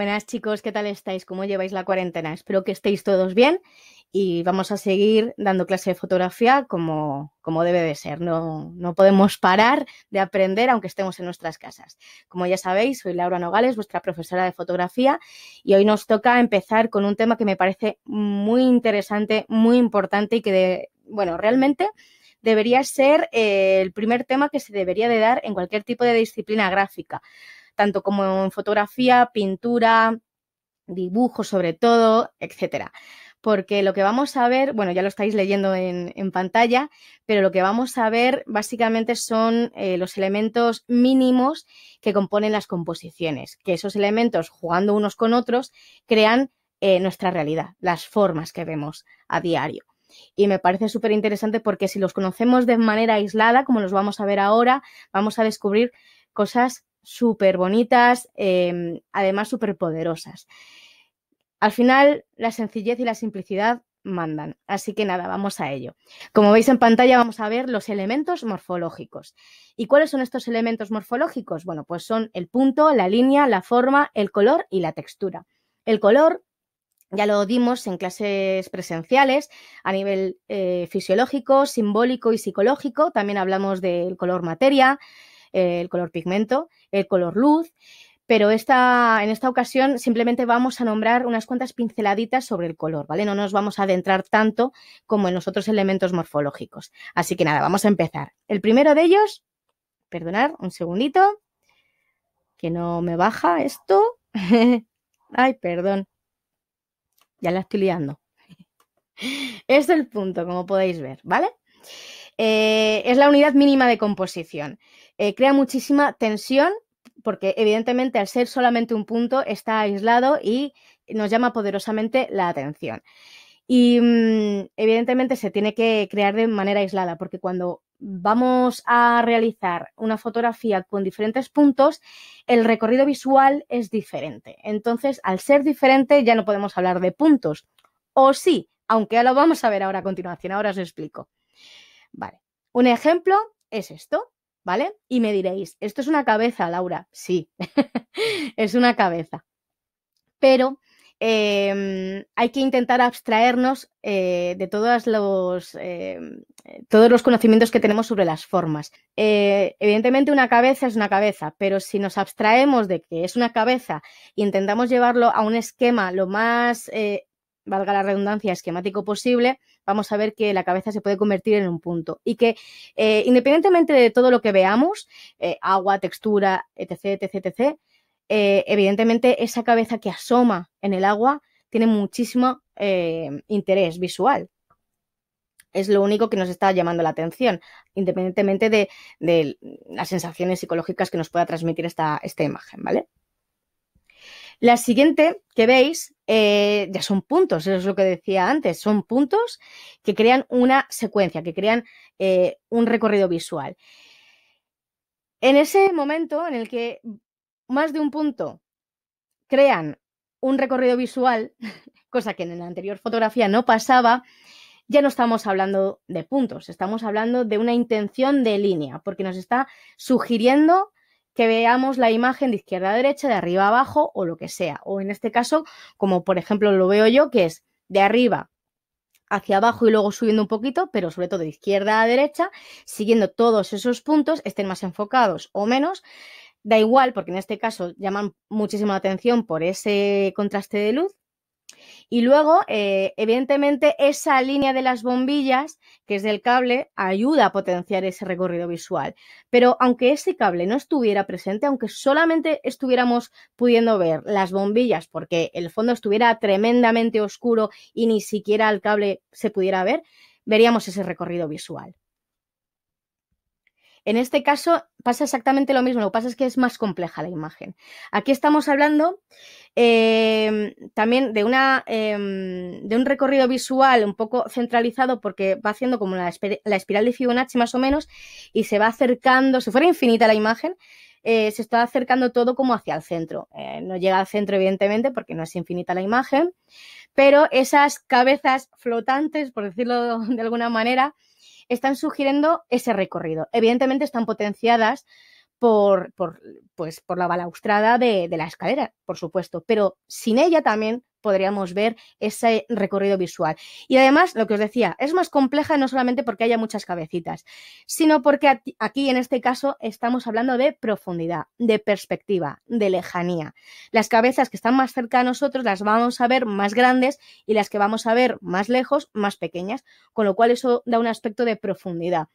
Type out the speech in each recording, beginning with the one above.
Buenas chicos, ¿qué tal estáis? ¿Cómo lleváis la cuarentena? Espero que estéis todos bien y vamos a seguir dando clase de fotografía como, como debe de ser. No, no, podemos parar de aprender aunque estemos en nuestras casas. Como ya sabéis, soy Laura Nogales, vuestra profesora de fotografía, y hoy nos toca empezar con un tema que me parece muy interesante, muy importante y que, bueno, realmente debería ser eh, el primer tema que se debería de dar en cualquier tipo de disciplina gráfica tanto como en fotografía, pintura, dibujo sobre todo, etcétera. Porque lo que vamos a ver, bueno, ya lo estáis leyendo en, pantalla, pero lo que vamos a ver básicamente son eh, los elementos mínimos que componen las composiciones, que esos elementos, jugando unos con otros, crean eh, nuestra realidad, las formas que vemos a diario. Y me parece súper interesante porque si los conocemos de manera aislada, como los vamos a ver ahora, vamos a descubrir cosas súper bonitas, em, además súper poderosas. Al final, la sencillez y la simplicidad mandan. Así que nada, vamos a ello. Como veis en pantalla vamos a ver los elementos morfológicos. ¿Y cuáles son estos elementos morfológicos? Bueno, pues son el punto, la línea, la forma, el color y la textura. El color ya lo dimos en clases presenciales a nivel eh, fisiológico, simbólico y psicológico. También hablamos del color materia, el color pigmento, el color luz, pero en esta ocasión simplemente vamos a nombrar unas cuantas pinceladitas sobre el color, ¿vale? No nos vamos a adentrar tanto como en los otros elementos morfológicos. Así que nada, vamos a empezar. El primero de ellos, perdonar un segundito, que no me baja esto. Ay, perdón. Ya la estoy liando. es el punto, como podéis ver, ¿vale? Eh, es la unidad mínima de composición. Eh, crea muchísima tensión porque evidentemente al ser solamente un punto está aislado y nos llama poderosamente la atención. Y mm, evidentemente se tiene que crear de manera aislada porque cuando vamos a realizar una fotografía con diferentes puntos, el recorrido visual es diferente. Entonces, al ser diferente, ya no podemos hablar de puntos. O sí, aunque lo vamos a ver ahora a continuación, ahora os explico. Vale. Un ejemplo es esto, ¿vale? Y me diréis, esto es una cabeza, Laura. Sí, es una cabeza. Pero em, hay que intentar abstraernos eh, de todos los, em, todos los conocimientos que tenemos sobre las formas. Eh, evidentemente una cabeza es una cabeza, pero si nos abstraemos de que es una cabeza e intentamos llevarlo a un esquema lo más eh, valga la redundancia, esquemático posible, vamos a ver que la cabeza se puede convertir en un punto y que eh, independientemente de todo lo que veamos, eh, agua, textura, etc., etc., etc., eh, evidentemente esa cabeza que asoma en el agua tiene muchísimo interés visual. Es lo único que nos está llamando la atención, independientemente de, de las sensaciones psicológicas que nos pueda transmitir esta, esta imagen, ¿vale? La siguiente que veis eh, ya son puntos, eso es lo que decía antes, son puntos que crean una secuencia, que crean eh, un recorrido visual. En ese momento en el que más de un punto crean un recorrido visual, cosa que en la anterior fotografía no pasaba, ya no estamos hablando de puntos, estamos hablando de una intención de línea, porque nos está sugiriendo que veamos la imagen de izquierda a derecha, de arriba a abajo o lo que sea. O en este caso, como por ejemplo lo veo yo, que es de arriba hacia abajo y luego subiendo un poquito, pero sobre todo de izquierda a derecha, siguiendo todos esos puntos, estén más enfocados o menos. Da igual, porque en este caso llaman muchísimo la atención por ese contraste de luz, y luego, eh, evidentemente, esa línea de las bombillas, que es del cable, ayuda a potenciar ese recorrido visual. Pero aunque ese cable no estuviera presente, aunque solamente estuviéramos pudiendo ver las bombillas, porque el fondo estuviera tremendamente oscuro y ni siquiera el cable se pudiera ver, veríamos ese recorrido visual. En este caso pasa exactamente lo mismo, lo que pasa es que es más compleja la imagen. Aquí estamos hablando em, también de, em, de un recorrido visual un poco centralizado porque va haciendo como la, espiral de Fibonacci más o menos y se va acercando, si fuera infinita la imagen, eh, se está acercando todo como hacia el centro. Eh, no llega al centro evidentemente porque no es infinita la imagen, pero esas cabezas flotantes, por decirlo de alguna manera, están sugiriendo ese recorrido. Evidentemente están potenciadas pues, por, la balaustrada de, de la escalera, por supuesto, pero sin ella también podríamos ver ese recorrido visual. Y además, lo que os decía, es más compleja no solamente porque haya muchas cabecitas, sino porque aquí en este caso estamos hablando de profundidad, de perspectiva, de lejanía. Las cabezas que están más cerca a nosotros las vamos a ver más grandes y las que vamos a ver más lejos, más pequeñas, con lo cual eso da un aspecto de profundidad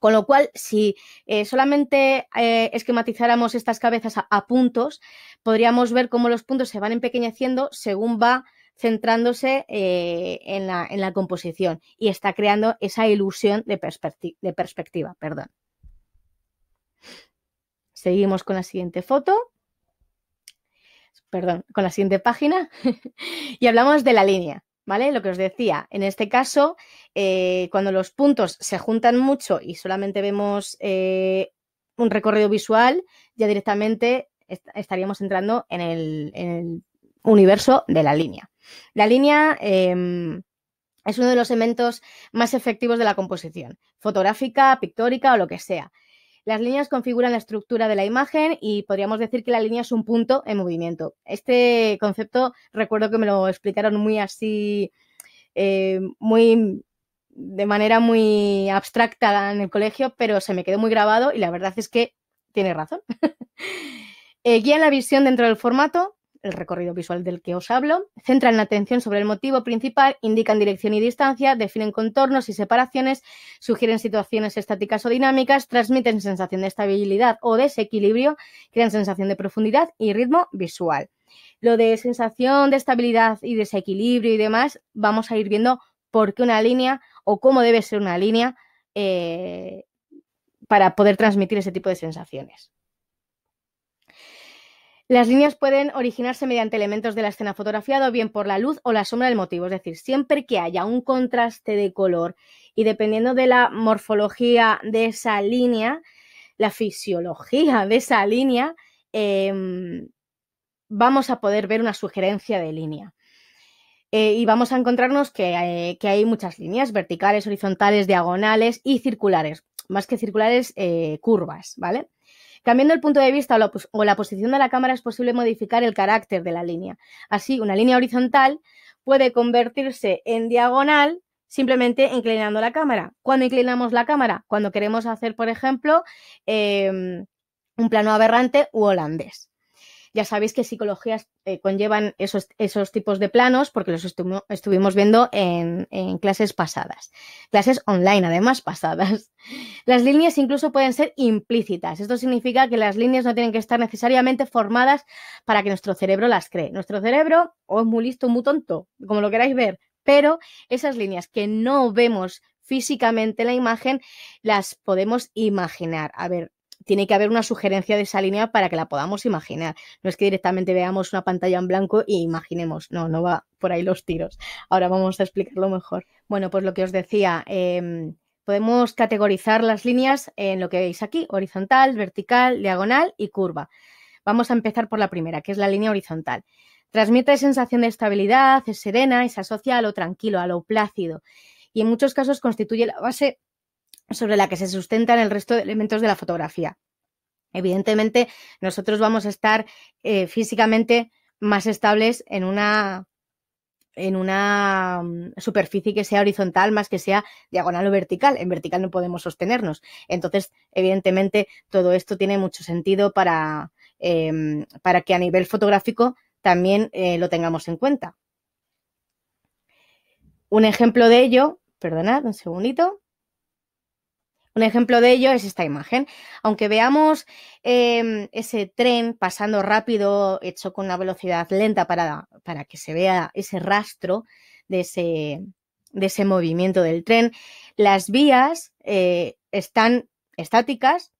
con lo cual, si eh, solamente eh, esquematizáramos estas cabezas a, puntos, podríamos ver cómo los puntos se van empequeñeciendo según va centrándose eh, en, la, composición y está creando esa ilusión de, de perspectiva. Perdón. Seguimos con la siguiente foto. Perdón, con la siguiente página. y hablamos de la línea. ¿Vale? Lo que os decía, en este caso, eh, cuando los puntos se juntan mucho y solamente vemos eh, un recorrido visual, ya directamente estaríamos entrando en el, universo de la línea. La línea em, es uno de los elementos más efectivos de la composición, fotográfica, pictórica o lo que sea. Las líneas configuran la estructura de la imagen y podríamos decir que la línea es un punto en movimiento. Este concepto recuerdo que me lo explicaron muy así, eh, muy de manera muy abstracta en el colegio, pero se me quedó muy grabado y la verdad es que tiene razón. eh, guía la visión dentro del formato, el recorrido visual del que os hablo, centran la atención sobre el motivo principal, indican dirección y distancia, definen contornos y separaciones, sugieren situaciones estáticas o dinámicas, transmiten sensación de estabilidad o desequilibrio, crean sensación de profundidad y ritmo visual. Lo de sensación de estabilidad y desequilibrio y demás, vamos a ir viendo por qué una línea o cómo debe ser una línea eh, para poder transmitir ese tipo de sensaciones. Las líneas pueden originarse mediante elementos de la escena fotografiada o bien por la luz o la sombra del motivo, es decir, siempre que haya un contraste de color y dependiendo de la morfología de esa línea, la fisiología de esa línea, em, vamos a poder ver una sugerencia de línea. Eh, y vamos a encontrarnos que, eh, que, hay muchas líneas, verticales, horizontales, diagonales y circulares, más que circulares, eh, curvas, ¿vale? Cambiando el punto de vista o la, posición de la cámara es posible modificar el carácter de la línea. Así, una línea horizontal puede convertirse en diagonal simplemente inclinando la cámara. ¿Cuándo inclinamos la cámara? Cuando queremos hacer, por ejemplo, em, un plano aberrante u holandés. Ya sabéis que psicologías eh, conllevan esos, esos, tipos de planos porque los estuvimos viendo en, clases pasadas, clases online además pasadas. Las líneas incluso pueden ser implícitas. Esto significa que las líneas no tienen que estar necesariamente formadas para que nuestro cerebro las cree. Nuestro cerebro o es muy listo, muy tonto, como lo queráis ver, pero esas líneas que no vemos físicamente en la imagen, las podemos imaginar. A ver, tiene que haber una sugerencia de esa línea para que la podamos imaginar. No es que directamente veamos una pantalla en blanco e imaginemos, no, no va por ahí los tiros. Ahora vamos a explicarlo mejor. Bueno, pues lo que os decía, em, podemos categorizar las líneas en lo que veis aquí, horizontal, vertical, diagonal y curva. Vamos a empezar por la primera, que es la línea horizontal. Transmite sensación de estabilidad, es serena y se asocia a lo tranquilo, a lo plácido. Y en muchos casos constituye la base sobre la que se sustentan el resto de elementos de la fotografía. Evidentemente, nosotros vamos a estar eh, físicamente más estables en una, en una mm, superficie que sea horizontal más que sea diagonal o vertical. En vertical no podemos sostenernos. Entonces, evidentemente, todo esto tiene mucho sentido para, em, para que a nivel fotográfico también eh, lo tengamos en cuenta. Un ejemplo de ello, perdonad un segundito. Un ejemplo de ello es esta imagen. Aunque veamos em, ese tren pasando rápido, hecho con una velocidad lenta para, que se vea ese rastro de ese, de ese movimiento del tren, las vías eh, están estáticas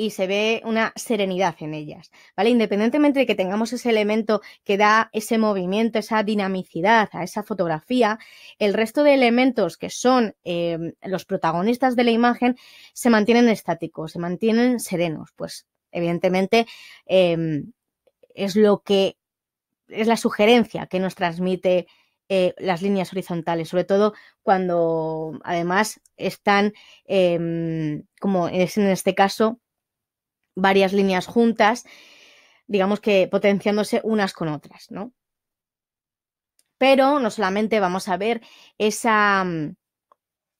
y se ve una serenidad en ellas, ¿vale? Independientemente de que tengamos ese elemento que da ese movimiento, esa dinamicidad a esa fotografía, el resto de elementos que son eh, los protagonistas de la imagen se mantienen estáticos, se mantienen serenos, pues evidentemente eh, es lo que es la sugerencia que nos transmite eh, las líneas horizontales, sobre todo cuando además están, como es en este caso, varias líneas juntas, digamos que potenciándose unas con otras, ¿no? Pero no solamente vamos a ver esa, mm,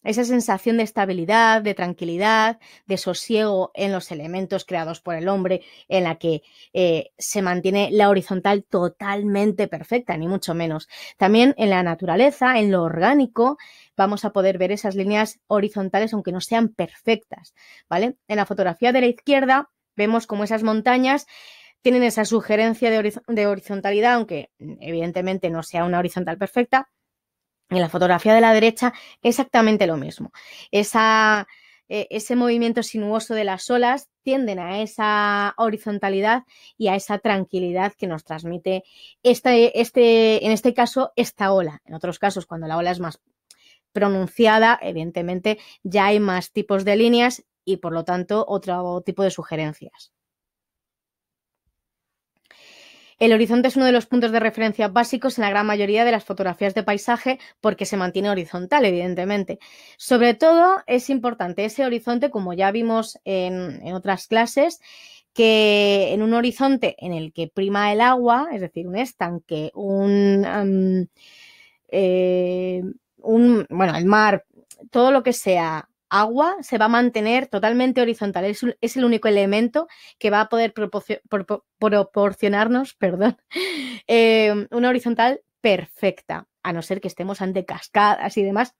esa sensación de estabilidad, de tranquilidad, de sosiego en los elementos creados por el hombre, en la que eh, se mantiene la horizontal totalmente perfecta, ni mucho menos. También en la naturaleza, en lo orgánico, vamos a poder ver esas líneas horizontales, aunque no sean perfectas, ¿vale? En la fotografía de la izquierda vemos como esas montañas tienen esa sugerencia de, horizontalidad, aunque mm, evidentemente no sea una horizontal perfecta. En la fotografía de la derecha, exactamente lo mismo. Esa, e, ese movimiento sinuoso de las olas tienden a esa horizontalidad y a esa tranquilidad que nos transmite este, en este caso esta ola. En otros casos, cuando la ola es más pronunciada, evidentemente ya hay más tipos de líneas y por lo tanto otro tipo de sugerencias. El horizonte es uno de los puntos de referencia básicos en la gran mayoría de las fotografías de paisaje porque se mantiene horizontal, evidentemente. Sobre todo es importante ese horizonte, como ya vimos en, otras clases, que en un horizonte en el que prima el agua, es decir, un estanque, eh, un, bueno, el mar, todo lo que sea agua se va a mantener totalmente horizontal. Es, el único elemento que va a poder proporcionarnos perdón, em, una horizontal perfecta, a no ser que estemos ante cascadas y demás,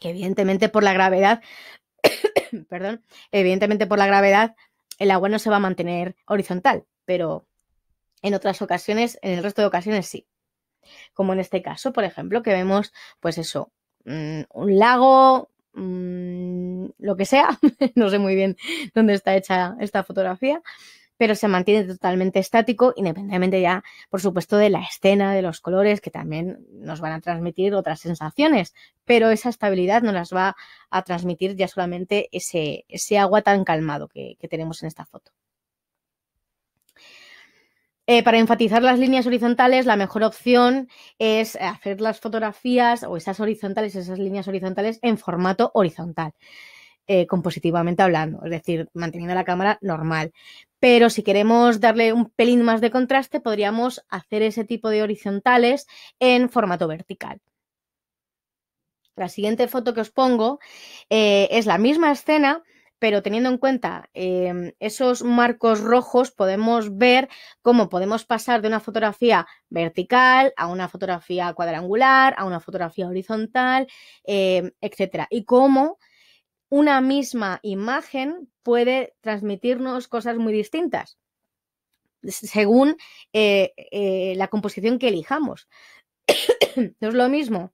que evidentemente por la gravedad, perdón, evidentemente por la gravedad el agua no se va a mantener horizontal, pero en otras ocasiones, en el resto de ocasiones sí. Como en este caso, por ejemplo, que vemos, pues eso, mm, un lago, Mm, lo que sea, no sé muy bien dónde está hecha esta fotografía, pero se mantiene totalmente estático, independientemente ya, por supuesto, de la escena, de los colores, que también nos van a transmitir otras sensaciones, pero esa estabilidad nos las va a transmitir ya solamente ese, agua tan calmado que tenemos en esta foto. Eh, para enfatizar las líneas horizontales, la mejor opción es hacer las fotografías o esas horizontales, esas líneas horizontales en formato horizontal, eh, compositivamente hablando, es decir, manteniendo la cámara normal. Pero si queremos darle un pelín más de contraste, podríamos hacer ese tipo de horizontales en formato vertical. La siguiente foto que os pongo eh, es la misma escena, pero teniendo en cuenta em, esos marcos rojos podemos ver cómo podemos pasar de una fotografía vertical a una fotografía cuadrangular, a una fotografía horizontal, em, etcétera, Y cómo una misma imagen puede transmitirnos cosas muy distintas según eh, eh, la composición que elijamos. no es lo mismo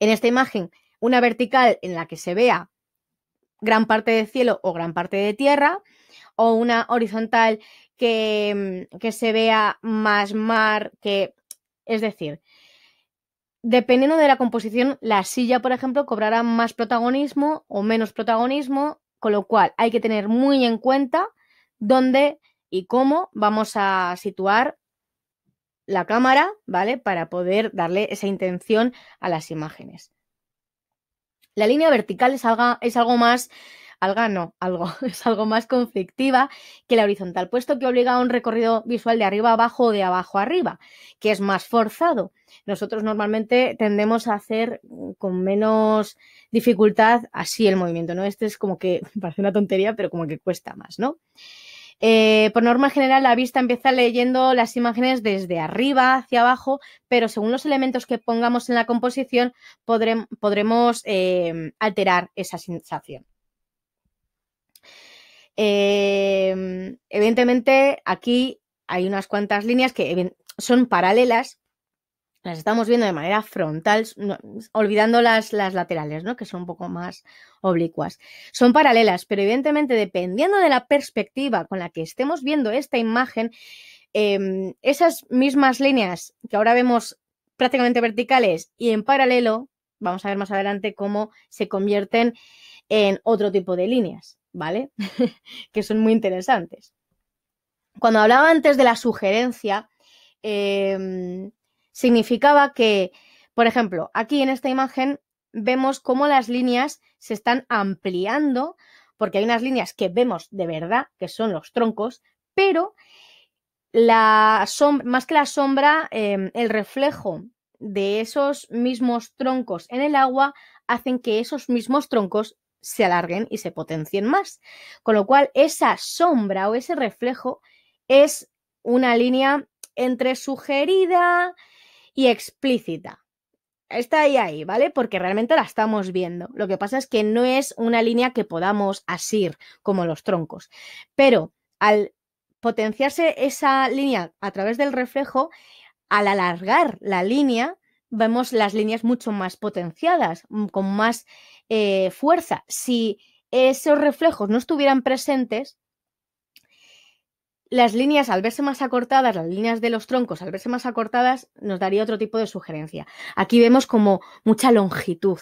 en esta imagen una vertical en la que se vea gran parte de cielo o gran parte de tierra, o una horizontal que, mm, que se vea más mar, que es decir, dependiendo de la composición, la silla, por ejemplo, cobrará más protagonismo o menos protagonismo, con lo cual hay que tener muy en cuenta dónde y cómo vamos a situar la cámara, ¿vale? Para poder darle esa intención a las imágenes. La línea vertical es, algo más alga no, algo, es algo más conflictiva que la horizontal, puesto que obliga a un recorrido visual de arriba abajo o de abajo arriba, que es más forzado. Nosotros normalmente tendemos a hacer mm, con menos dificultad así el movimiento, ¿no? Este es como que, parece una tontería, pero como que cuesta más, ¿no? Eh, por norma general, la vista empieza leyendo las imágenes desde arriba hacia abajo, pero según los elementos que pongamos en la composición, podremos, em, alterar esa sensación. Em, evidentemente, aquí hay unas cuantas líneas que son paralelas, las estamos viendo de manera frontal, olvidando las, las laterales, ¿no? que son un poco más oblicuas. Son paralelas, pero evidentemente dependiendo de la perspectiva con la que estemos viendo esta imagen, em, esas mismas líneas que ahora vemos prácticamente verticales y en paralelo, vamos a ver más adelante cómo se convierten en otro tipo de líneas, ¿vale? que son muy interesantes. Cuando hablaba antes de la sugerencia, eh, Significaba que, por ejemplo, aquí en esta imagen vemos cómo las líneas se están ampliando, porque hay unas líneas que vemos de verdad, que son los troncos, pero la más que la sombra, em, el reflejo de esos mismos troncos en el agua hacen que esos mismos troncos se alarguen y se potencien más. Con lo cual, esa sombra o ese reflejo es una línea entre sugerida, y explícita. Está ahí, ahí, ¿vale? Porque realmente la estamos viendo. Lo que pasa es que no es una línea que podamos asir como los troncos. Pero al potenciarse esa línea a través del reflejo, al alargar la línea, vemos las líneas mucho más potenciadas, con más eh, fuerza. Si esos reflejos no estuvieran presentes, las líneas, al verse más acortadas, las líneas de los troncos, al verse más acortadas, nos daría otro tipo de sugerencia. Aquí vemos como mucha longitud,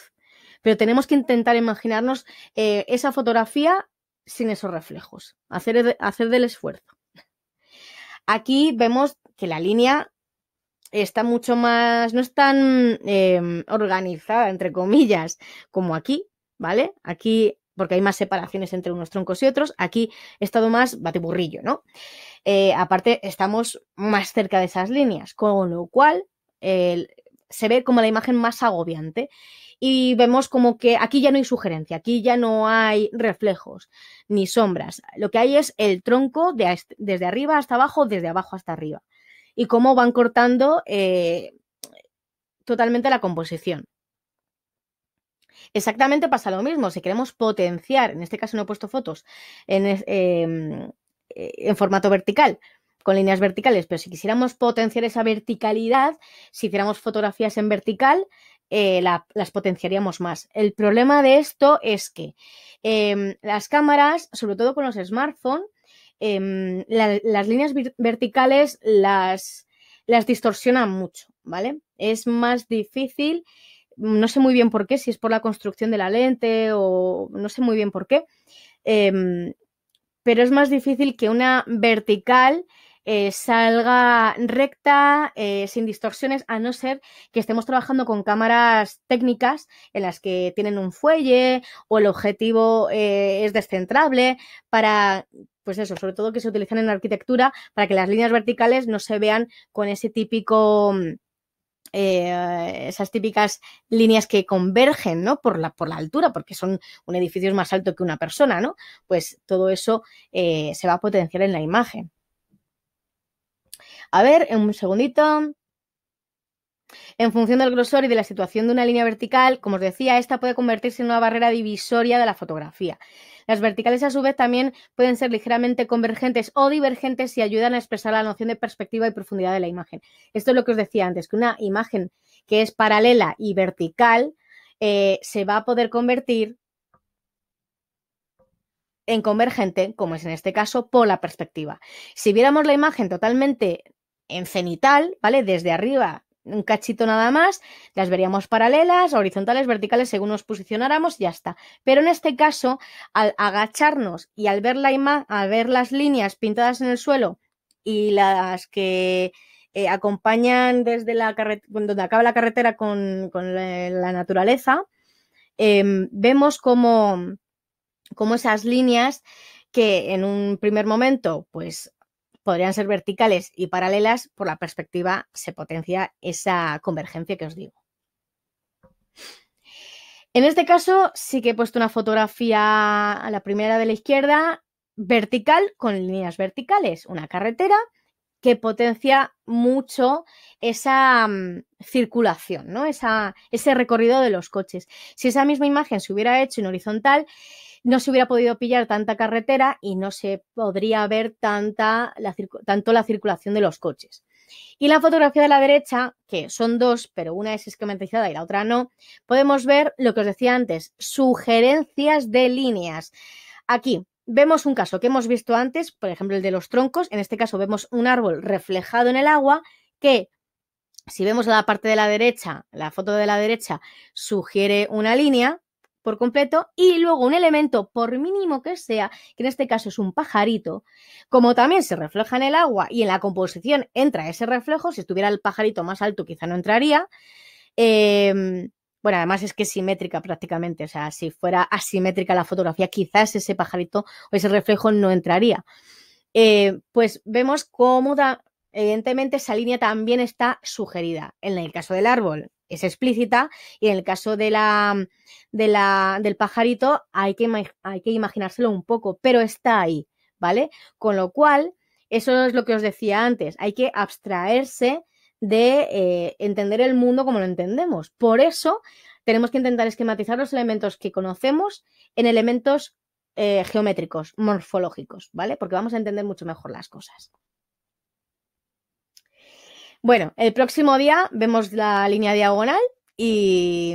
pero tenemos que intentar imaginarnos eh, esa fotografía sin esos reflejos, hacer, hacer del esfuerzo. Aquí vemos que la línea está mucho más, no es tan em, organizada, entre comillas, como aquí, ¿vale? Aquí porque hay más separaciones entre unos troncos y otros. Aquí he estado más bateburrillo, ¿no? Eh, aparte, estamos más cerca de esas líneas, con lo cual se ve como la imagen más agobiante. Y vemos como que aquí ya no hay sugerencia, aquí ya no hay reflejos ni sombras. Lo que hay es el tronco desde arriba hasta abajo, desde abajo hasta arriba. Y cómo van cortando eh, totalmente la composición. Exactamente pasa lo mismo. Si queremos potenciar, en este caso no he puesto fotos, em, eh, en, formato vertical, con líneas verticales, pero si quisiéramos potenciar esa verticalidad, si hiciéramos fotografías en vertical, eh, las potenciaríamos más. El problema de esto es que em, las cámaras, sobre todo con los smartphones, em, las líneas verticales las, las distorsionan mucho, ¿vale? Es más difícil no sé muy bien por qué, si es por la construcción de la lente o no sé muy bien por qué, em, pero es más difícil que una vertical eh, salga recta, eh, sin distorsiones, a no ser que estemos trabajando con cámaras técnicas en las que tienen un fuelle o el objetivo eh, es descentrable para, pues eso, sobre todo que se utilizan en arquitectura para que las líneas verticales no se vean con ese típico eh, esas típicas líneas que convergen, ¿no? Por la, por la altura, porque son un edificio es más alto que una persona, ¿no? Pues todo eso eh, se va a potenciar en la imagen. A ver, un segundito. En función del grosor y de la situación de una línea vertical, como os decía, esta puede convertirse en una barrera divisoria de la fotografía. Las verticales a su vez también pueden ser ligeramente convergentes o divergentes y ayudan a expresar la noción de perspectiva y profundidad de la imagen. Esto es lo que os decía antes, que una imagen que es paralela y vertical eh, se va a poder convertir en convergente, como es en este caso, por la perspectiva. Si viéramos la imagen totalmente en cenital, ¿vale? Desde arriba un cachito nada más, las veríamos paralelas, horizontales, verticales, según nos posicionáramos, ya está. Pero en este caso, al agacharnos y al ver, la al ver las líneas pintadas en el suelo y las que eh, acompañan desde la donde acaba la carretera con, la, naturaleza, em, vemos cómo como esas líneas que en un primer momento pues podrían ser verticales y paralelas, por la perspectiva se potencia esa convergencia que os digo. En este caso sí que he puesto una fotografía a la primera de la izquierda, vertical, con líneas verticales, una carretera que potencia mucho esa mm, circulación, ¿no? Esa, ese recorrido de los coches. Si esa misma imagen se hubiera hecho en horizontal, no se hubiera podido pillar tanta carretera y no se podría ver tanta, tanto la circulación de los coches. Y la fotografía de la derecha, que son dos, pero una es esquematizada y la otra no, podemos ver lo que os decía antes, sugerencias de líneas. Aquí vemos un caso que hemos visto antes, por ejemplo el de los troncos, en este caso vemos un árbol reflejado en el agua que si vemos la parte de la derecha, la foto de la derecha sugiere una línea, por completo y luego un elemento, por mínimo que sea, que en este caso es un pajarito, como también se refleja en el agua y en la composición entra ese reflejo, si estuviera el pajarito más alto quizá no entraría. Em, bueno, además es que es simétrica prácticamente, o sea, si fuera asimétrica la fotografía, quizás ese pajarito o ese reflejo no entraría. Eh, pues vemos cómo evidentemente esa línea también está sugerida. En el caso del árbol, es explícita y en el caso de la, mm, del pajarito hay que, hay que imaginárselo un poco, pero está ahí, ¿vale? Con lo cual, eso es lo que os decía antes, hay que abstraerse de eh, entender el mundo como lo entendemos. Por eso tenemos que intentar esquematizar los elementos que conocemos en elementos eh, geométricos, morfológicos, ¿vale? Porque vamos a entender mucho mejor las cosas. Bueno, el próximo día vemos la línea diagonal y,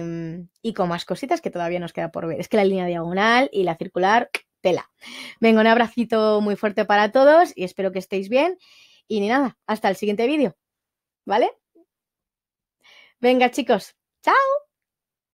con más cositas que todavía nos queda por ver. Es que la línea diagonal y la circular, tela. Venga, un abracito muy fuerte para todos y espero que estéis bien. Y ni nada, hasta el siguiente vídeo. ¿Vale? Venga, chicos, chao.